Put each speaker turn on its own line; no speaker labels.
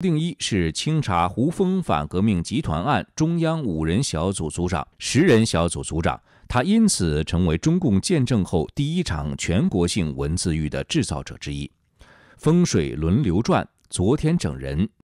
定一是清查胡风反革命集团案中央五人小组组长、十人小组组长，他因此成为中共建政后第一场全国性文字狱的制造者之一。风水轮流转，昨天整人。